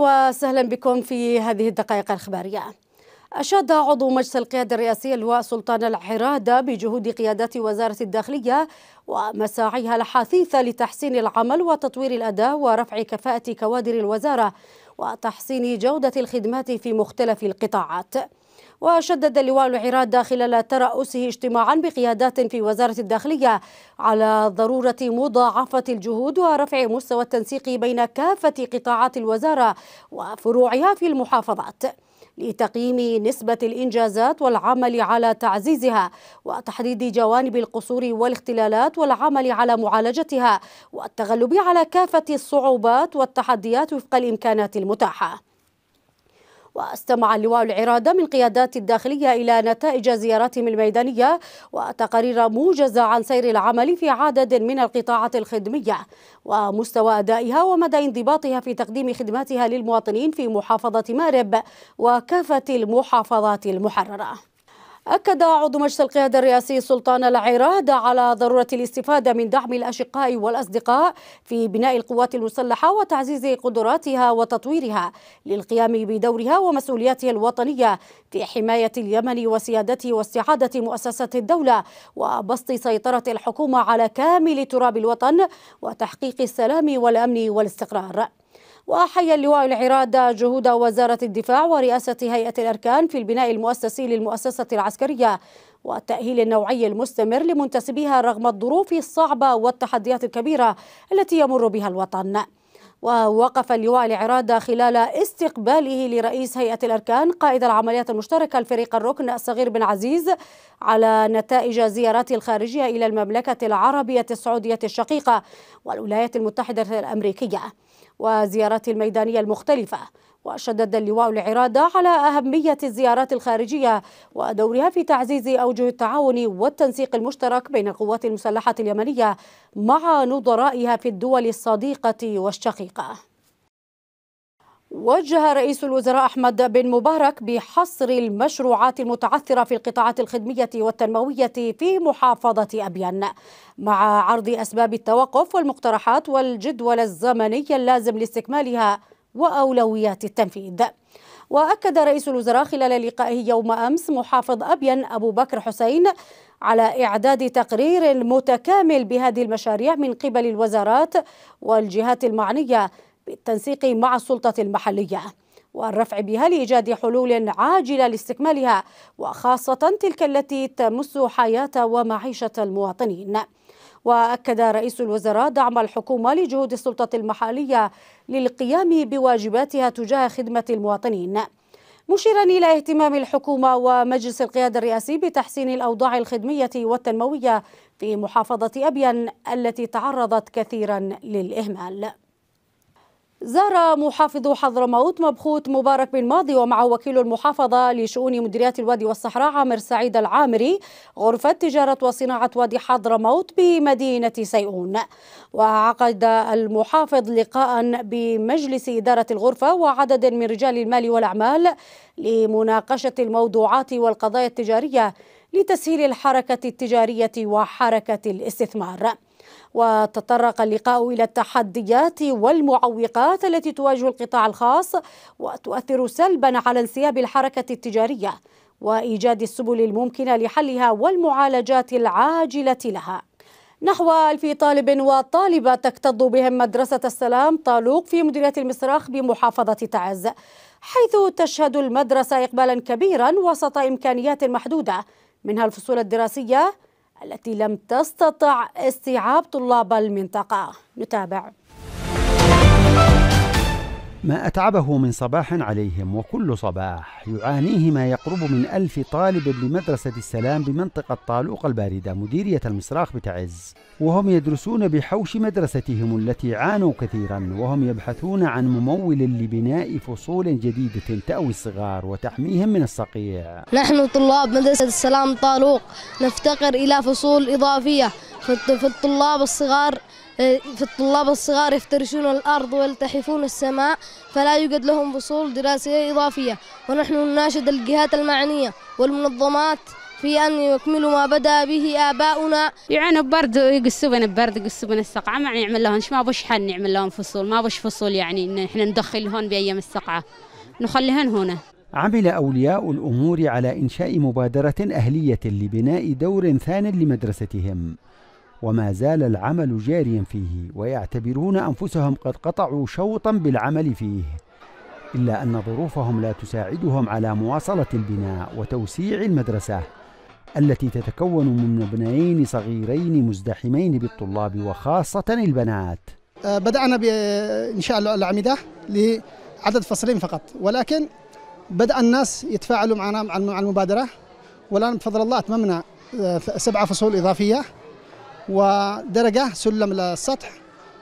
وسهلا بكم في هذه الدقائق الإخبارية أشاد عضو مجلس القيادة الرئاسي اللواء سلطان العرادة بجهود قيادات وزارة الداخلية ومساعيها الحثيثة لتحسين العمل وتطوير الأداء ورفع كفاءة كوادر الوزارة وتحسين جودة الخدمات في مختلف القطاعات وشدد اللواء العراده خلال ترأسه اجتماعا بقيادات في وزارة الداخلية على ضرورة مضاعفة الجهود ورفع مستوى التنسيق بين كافة قطاعات الوزارة وفروعها في المحافظات لتقييم نسبة الإنجازات والعمل على تعزيزها وتحديد جوانب القصور والاختلالات والعمل على معالجتها والتغلب على كافة الصعوبات والتحديات وفق الإمكانات المتاحة واستمع اللواء العرادة من قيادات الداخلية إلى نتائج زياراتهم الميدانية وتقارير موجزة عن سير العمل في عدد من القطاعات الخدمية ومستوى أدائها ومدى انضباطها في تقديم خدماتها للمواطنين في محافظة مارب وكافة المحافظات المحررة أكد عضو مجلس القيادة الرئاسي سلطان العراد على ضرورة الاستفادة من دعم الأشقاء والأصدقاء في بناء القوات المسلحة وتعزيز قدراتها وتطويرها للقيام بدورها ومسؤولياتها الوطنية في حماية اليمن وسيادته واستعادة مؤسسة الدولة وبسط سيطرة الحكومة على كامل تراب الوطن وتحقيق السلام والأمن والاستقرار وحي اللواء العراد جهود وزارة الدفاع ورئاسة هيئة الأركان في البناء المؤسسي للمؤسسة العسكرية والتأهيل النوعي المستمر لمنتسبيها رغم الظروف الصعبة والتحديات الكبيرة التي يمر بها الوطن ووقف اللواء العراد خلال استقباله لرئيس هيئة الأركان قائد العمليات المشتركة الفريق الركن الصغير بن عزيز على نتائج زياراته الخارجية إلى المملكة العربية السعودية الشقيقة والولايات المتحدة الأمريكية وزيارات الميدانية المختلفة وشدد اللواء العرادة على أهمية الزيارات الخارجية ودورها في تعزيز أوجه التعاون والتنسيق المشترك بين القوات المسلحة اليمنية مع نظرائها في الدول الصديقة والشقيقة وجه رئيس الوزراء أحمد بن مبارك بحصر المشروعات المتعثرة في القطاعات الخدمية والتنموية في محافظة أبيان مع عرض أسباب التوقف والمقترحات والجدول الزمني اللازم لاستكمالها وأولويات التنفيذ وأكد رئيس الوزراء خلال لقائه يوم أمس محافظ أبين أبو بكر حسين على إعداد تقرير متكامل بهذه المشاريع من قبل الوزارات والجهات المعنية بالتنسيق مع السلطة المحلية والرفع بها لإيجاد حلول عاجلة لاستكمالها وخاصة تلك التي تمس حياة ومعيشة المواطنين وأكد رئيس الوزراء دعم الحكومة لجهود السلطة المحلية للقيام بواجباتها تجاه خدمة المواطنين مشيرا إلى اهتمام الحكومة ومجلس القيادة الرئاسي بتحسين الأوضاع الخدمية والتنموية في محافظة أبين التي تعرضت كثيرا للإهمال زار محافظ حضرموت مبخوت مبارك بن ماضي ومعه وكيل المحافظة لشؤون مديريات الوادي والصحراء عامر سعيد العامري غرفة تجارة وصناعة وادي حضرموت بمدينة سيئون وعقد المحافظ لقاء بمجلس إدارة الغرفة وعدد من رجال المال والأعمال لمناقشة الموضوعات والقضايا التجارية لتسهيل الحركة التجارية وحركة الاستثمار وتطرق اللقاء إلى التحديات والمعوقات التي تواجه القطاع الخاص وتؤثر سلبا على انسياب الحركة التجارية وإيجاد السبل الممكنة لحلها والمعالجات العاجلة لها نحو ألف طالب وطالبة تكتظ بهم مدرسة السلام طالوق في مديرية المصراخ بمحافظة تعز حيث تشهد المدرسة إقبالا كبيرا وسط إمكانيات محدودة منها الفصول الدراسية التي لم تستطع استيعاب طلاب المنطقة نتابع ما أتعبه من صباح عليهم وكل صباح يعانيه ما يقرب من ألف طالب بمدرسة السلام بمنطقة طالوق الباردة مديرية المصراخ بتعز وهم يدرسون بحوش مدرستهم التي عانوا كثيرا وهم يبحثون عن ممول لبناء فصول جديدة تأوي الصغار وتحميهم من الصقيع نحن طلاب مدرسة السلام طالوق نفتقر إلى فصول إضافية في الطلاب الصغار إيه، في الطلاب الصغار يفترشون الأرض ويلتحفون السماء فلا يوجد لهم فصول دراسية إضافية ونحن نناشد الجهات المعنية والمنظمات في أن يكملوا ما بدأ به آباؤنا يعانوا برد يقصبنا برد يقصبنا السقعة ما يعني يعمل لهم ما بوش حل نعمل لهم فصول ما بوش فصول يعني إن إحنا ندخل هون بأيام السقعة نخليهن هنا عمل أولياء الأمور على إنشاء مبادرة أهلية لبناء دور ثان لمدرستهم وما زال العمل جاريا فيه ويعتبرون أنفسهم قد قطعوا شوطا بالعمل فيه إلا أن ظروفهم لا تساعدهم على مواصلة البناء وتوسيع المدرسة التي تتكون من مبنيين صغيرين مزدحمين بالطلاب وخاصة البنات آه، بدأنا بإنشاء الأعمدة لعدد فصلين فقط ولكن بدأ الناس يتفاعلوا معنا مع المبادرة والآن بفضل الله أتممنا آه، سبعة فصول إضافية ودرجة سلم للسطح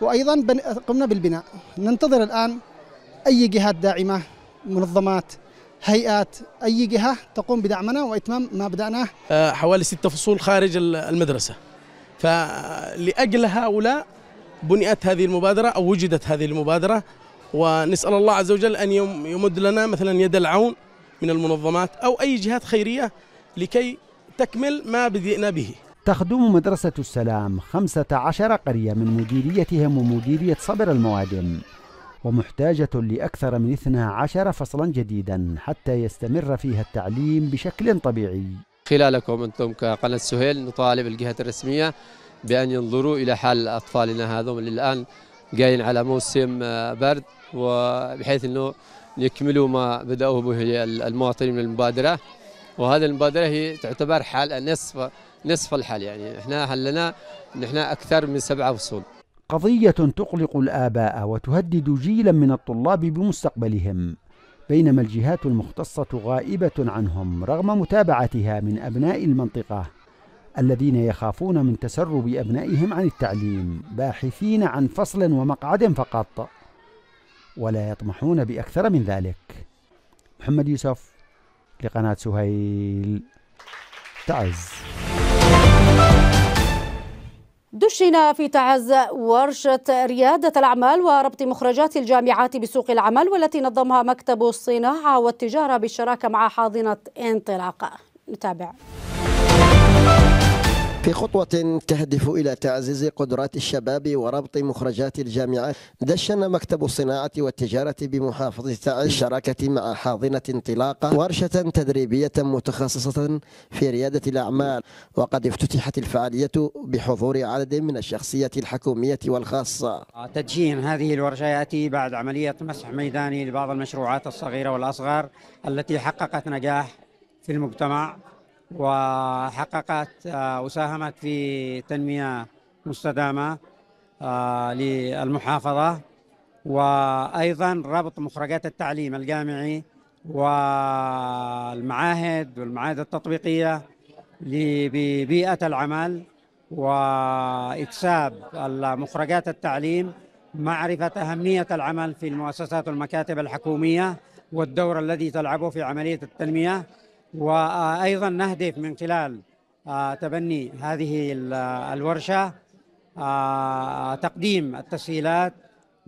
وأيضا قمنا بالبناء ننتظر الآن أي جهات داعمة منظمات هيئات أي جهة تقوم بدعمنا وإتمام ما بدأناه آه، حوالي ستة فصول خارج المدرسة فلأجل هؤلاء بنيت هذه المبادرة أو وجدت هذه المبادرة ونسأل الله عز وجل أن يمد لنا مثلا يد العون من المنظمات أو أي جهات خيرية لكي تكمل ما بدينا به تخدم مدرسة السلام 15 قرية من مديريتهم ومديرية صبر الموادم ومحتاجة لأكثر من 12 فصلا جديدا حتى يستمر فيها التعليم بشكل طبيعي خلالكم أنتم كقناة سهيل نطالب الجهات الرسمية بأن ينظروا إلى حال أطفالنا هذوم اللي الآن جايين على موسم آه، برد وبحيث أنه يكملوا ما بدأوه به المواطنين من المبادرة وهذه المبادرة هي تعتبر حال النصف نصف الحال يعني احنا حلنا نحن اكثر من سبعه فصول قضيه تقلق الاباء وتهدد جيلا من الطلاب بمستقبلهم بينما الجهات المختصه غائبه عنهم رغم متابعتها من ابناء المنطقه الذين يخافون من تسرب ابنائهم عن التعليم باحثين عن فصل ومقعد فقط ولا يطمحون باكثر من ذلك محمد يوسف لقناه سهيل تعز دشن في تعز ورشة ريادة الأعمال وربط مخرجات الجامعات بسوق العمل والتي نظمها مكتب الصناعة والتجارة بالشراكة مع حاضنة انطلاقة نتابع في خطوة تهدف إلى تعزيز قدرات الشباب وربط مخرجات الجامعات دشن مكتب الصناعة والتجارة بمحافظة تعز بالشراكة مع حاضنة انطلاقة ورشة تدريبية متخصصة في ريادة الأعمال وقد افتتحت الفعالية بحضور عدد من الشخصية الحكومية والخاصة تدشين هذه الورشة يأتي بعد عملية مسح ميداني لبعض المشروعات الصغيرة والأصغر التي حققت نجاح في المجتمع وحققت آه، وساهمت في تنمية مستدامة آه، للمحافظة وأيضا ربط مخرجات التعليم الجامعي والمعاهد والمعاهد التطبيقية ببيئة العمل وإكساب مخرجات التعليم معرفة أهمية العمل في المؤسسات والمكاتب الحكومية والدور الذي تلعبه في عملية التنمية وأيضا نهدف من خلال آه، تبني هذه آه، الورشة آه، تقديم التسهيلات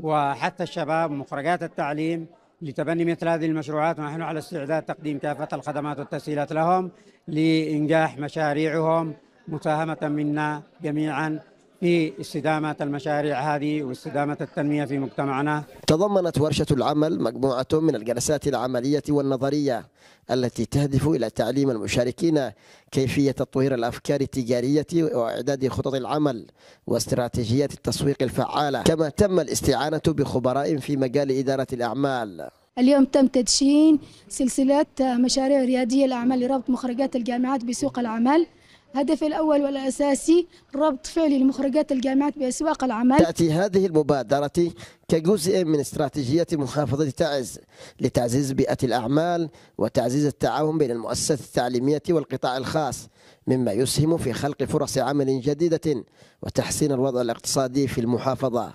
وحث الشباب ومخرجات التعليم لتبني مثل هذه المشروعات ونحن على استعداد تقديم كافة الخدمات والتسهيلات لهم لإنجاح مشاريعهم مساهمة منا جميعا في استدامة المشاريع هذه واستدامة التنمية في مجتمعنا تضمنت ورشة العمل مجموعة من الجلسات العملية والنظرية التي تهدف إلى تعليم المشاركين كيفية تطوير الأفكار التجارية وإعداد خطط العمل واستراتيجيات التسويق الفعالة كما تم الاستعانة بخبراء في مجال إدارة الأعمال اليوم تم تدشين سلسلة مشاريع ريادية الأعمال لربط مخرجات الجامعات بسوق العمل الهدف الأول والأساسي ربط فعل المخرجات الجامعات بأسواق العمل تأتي هذه المبادرة كجزء من استراتيجية محافظة تعز لتعزيز بيئة الأعمال وتعزيز التعاون بين المؤسسات التعليمية والقطاع الخاص مما يسهم في خلق فرص عمل جديدة وتحسين الوضع الاقتصادي في المحافظة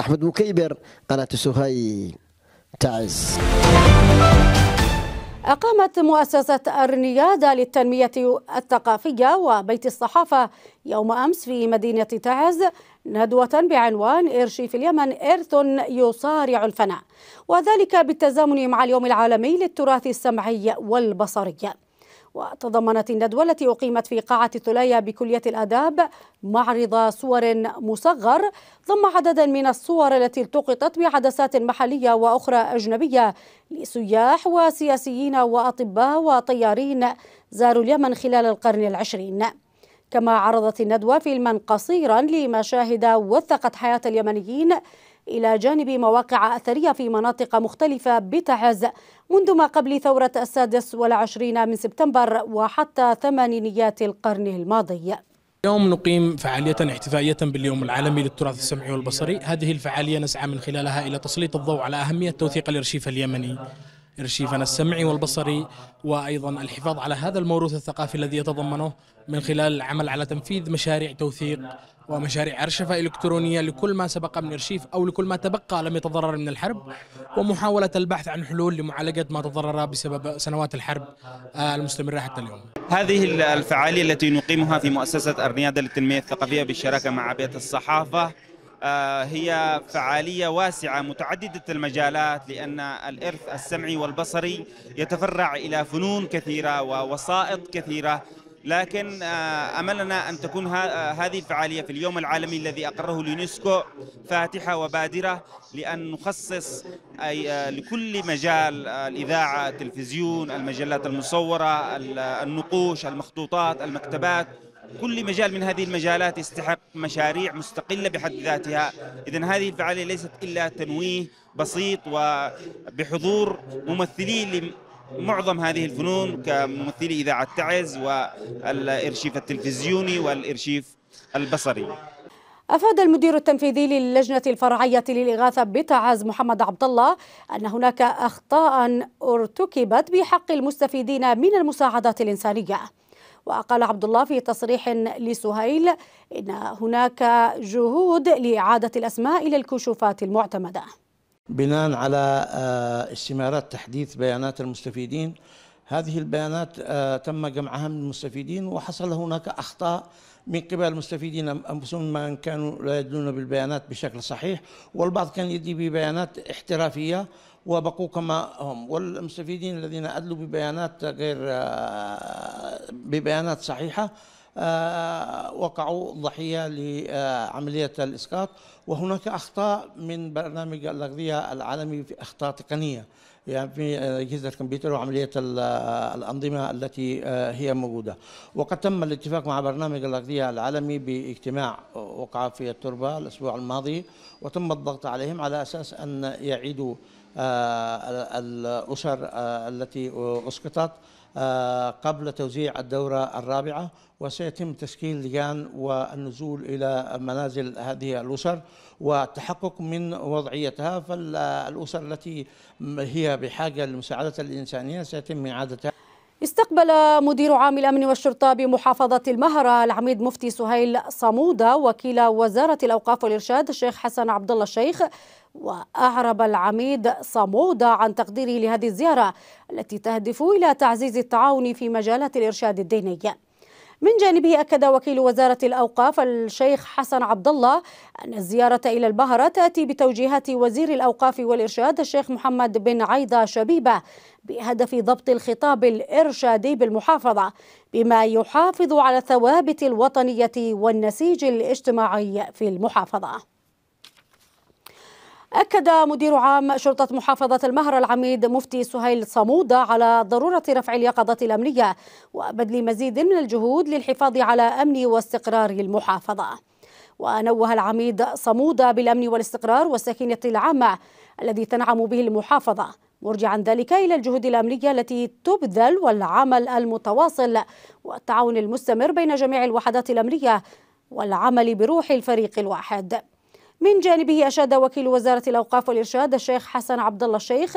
أحمد مكيبر قناة سهيل تعز أقامت مؤسسة الرنيادة للتنمية الثقافية وبيت الصحافة يوم أمس في مدينة تعز ندوة بعنوان إرشي في اليمن إرث يصارع الفناء وذلك بالتزامن مع اليوم العالمي للتراث السمعي والبصري وتضمنت الندوة التي أقيمت في قاعة الثلية بكلية الآداب معرض صور مصغر ضم عددا من الصور التي التقطت بعدسات محلية وأخرى أجنبية لسياح وسياسيين وأطباء وطيارين زاروا اليمن خلال القرن العشرين كما عرضت الندوة فيلما قصيرا لمشاهد وثقت حياة اليمنيين إلى جانب مواقع أثرية في مناطق مختلفة بتعز منذ ما قبل ثورة السادس والعشرين من سبتمبر وحتى ثمانينيات القرن الماضي اليوم نقيم فعالية احتفائية باليوم العالمي للتراث السمعي والبصري هذه الفعالية نسعى من خلالها إلى تسليط الضوء على أهمية توثيق الأرشيف اليمني إرشيفنا السمعي والبصري وأيضا الحفاظ على هذا الموروث الثقافي الذي يتضمنه من خلال العمل على تنفيذ مشاريع توثيق ومشاريع أرشفة إلكترونية لكل ما سبق من إرشيف أو لكل ما تبقى لم يتضرر من الحرب ومحاولة البحث عن حلول لمعالجة ما تضرر بسبب سنوات الحرب آه، المستمرة حتى اليوم هذه الفعالية التي نقيمها في مؤسسة أرنيادة للتنمية الثقافية بالشراكة مع بيت الصحافة آه، هي فعالية واسعة متعددة المجالات لأن الإرث السمعي والبصري يتفرع إلى فنون كثيرة ووسائط كثيرة لكن آه، أملنا أن تكون آه، هذه الفعالية في اليوم العالمي الذي أقره اليونسكو فاتحة وبادرة لأن نخصص أي لكل مجال الإذاعة التلفزيون المجلات المصورة النقوش المخطوطات المكتبات كل مجال من هذه المجالات يستحق مشاريع مستقلة بحد ذاتها إذا هذه الفعالية ليست إلا تنويه بسيط وبحضور ممثلين معظم هذه الفنون كممثلي إذاعة تعز والإرشيف التلفزيوني والإرشيف البصري أفاد المدير التنفيذي للجنة الفرعية للإغاثة بتعز محمد عبد الله أن هناك أخطاء ارتكبت بحق المستفيدين من المساعدات الإنسانية وقال عبد الله في تصريح لسهيل إن هناك جهود لإعادة الأسماء إلى الكشوفات المعتمدة بناء على آه، استمارات تحديث بيانات المستفيدين هذه البيانات آه، تم جمعها من المستفيدين وحصل هناك أخطاء من قبل المستفيدين أنفسهم ما كانوا لا يدلون بالبيانات بشكل صحيح والبعض كان يدي ببيانات احترافية وبقوا كما هم والمستفيدين الذين أدلوا ببيانات غير ببيانات صحيحة آه، وقعوا ضحية لعملية الإسقاط وهناك أخطاء من برنامج الأغذية العالمي في أخطاء تقنية يعني في أجهزة آه، الكمبيوتر وعملية آه، الأنظمة التي آه، هي موجودة وقد تم الاتفاق مع برنامج الأغذية العالمي باجتماع وقع في التربة الأسبوع الماضي وتم الضغط عليهم على أساس أن يعيدوا الأسر التي أسقطت آه، قبل توزيع الدورة الرابعة وسيتم تشكيل لجان والنزول إلى منازل هذه الأسر والتحقق من وضعيتها فالأسر التي هي بحاجة لمساعدة الإنسانية سيتم إعادتها استقبل مدير عام الأمن والشرطة بمحافظة المهرة العميد مفتي سهيل صمودة وكيل وزارة الأوقاف والإرشاد الشيخ حسن عبد الله الشيخ وأعرب العميد صمودة عن تقديره لهذه الزيارة التي تهدف إلى تعزيز التعاون في مجالات الإرشاد الديني من جانبه أكد وكيل وزارة الأوقاف الشيخ حسن عبد الله أن الزيارة إلى البهرة تأتي بتوجيهات وزير الأوقاف والإرشاد الشيخ محمد بن عيضة شبيبة بهدف ضبط الخطاب الإرشادي بالمحافظة بما يحافظ على الثوابت الوطنية والنسيج الاجتماعي في المحافظة أكد مدير عام شرطة محافظة المهر العميد مفتي سهيل صمودة على ضرورة رفع اليقظة الأمنية وبذل مزيد من الجهود للحفاظ على أمن واستقرار المحافظة ونوه العميد صمودة بالأمن والاستقرار والسكينة العامة الذي تنعم به المحافظة مرجعا ذلك إلى الجهود الأمنية التي تبذل والعمل المتواصل والتعاون المستمر بين جميع الوحدات الأمنية والعمل بروح الفريق الواحد من جانبه أشاد وكيل وزارة الأوقاف والإرشاد الشيخ حسن عبد الله الشيخ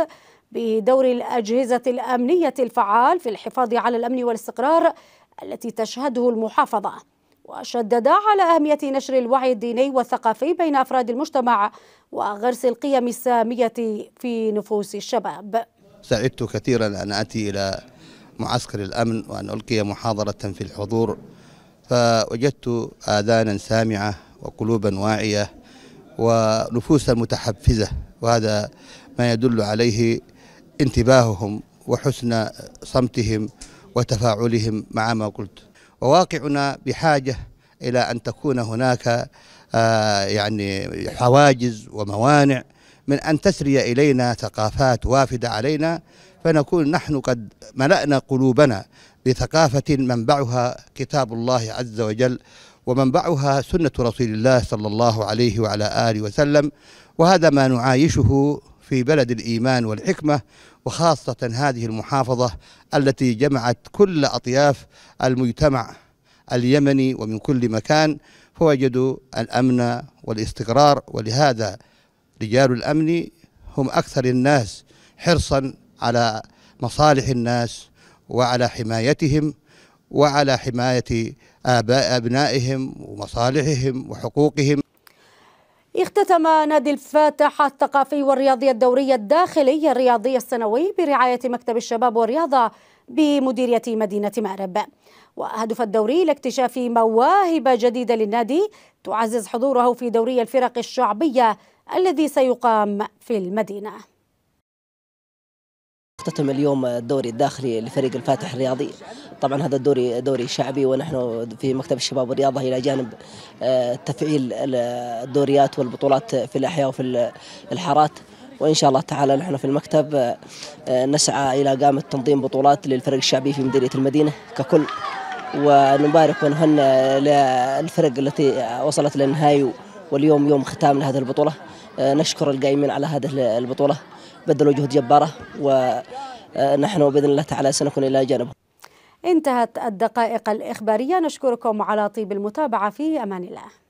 بدور الأجهزة الأمنية الفعال في الحفاظ على الأمن والاستقرار التي تشهده المحافظة وشدد على أهمية نشر الوعي الديني والثقافي بين أفراد المجتمع وغرس القيم السامية في نفوس الشباب سعدت كثيرا أن أتي إلى معسكر الأمن وأن ألقي محاضرة في الحضور فوجدت آذانا سامعة وقلوبا واعية ونفوسا متحفزة وهذا ما يدل عليه انتباههم وحسن صمتهم وتفاعلهم مع ما قلت وواقعنا بحاجة إلى أن تكون هناك آه، يعني حواجز وموانع من أن تسري إلينا ثقافات وافدة علينا فنكون نحن قد ملأنا قلوبنا بثقافة منبعها كتاب الله عز وجل ومنبعها سنة رسول الله صلى الله عليه وعلى آله وسلم وهذا ما نعايشه في بلد الإيمان والحكمة وخاصة هذه المحافظة التي جمعت كل أطياف المجتمع اليمني ومن كل مكان فوجدوا الأمن والاستقرار ولهذا رجال الأمن هم أكثر الناس حرصا على مصالح الناس وعلى حمايتهم وعلى حماية آباء أبنائهم ومصالحهم وحقوقهم اختتم نادي الفاتح الثقافي والرياضي الدوري الداخلي الرياضي السنوي برعاية مكتب الشباب والرياضة بمديرية مدينة مأرب وهدف الدوري لاكتشاف مواهب جديدة للنادي تعزز حضوره في دوري الفرق الشعبية الذي سيقام في المدينة اختتم اليوم الدوري الداخلي لفريق الفاتح الرياضي طبعا هذا الدوري دوري شعبي ونحن في مكتب الشباب والرياضة إلى جانب آه، تفعيل الدوريات والبطولات في الأحياء وفي الحارات وان شاء الله تعالى نحن في المكتب آه، آه، نسعى الى قامة تنظيم بطولات للفرق الشعبي في مديريه المدينه ككل ونبارك ونهن للفرق التي وصلت للنهائي واليوم يوم ختام لهذه البطوله نشكر القائمين على هذه البطوله بذلوا جهد جبارة ونحن بإذن الله تعالى سنكون إلى جانبهم انتهت الدقائق الإخبارية نشكركم على طيب المتابعة في أمان الله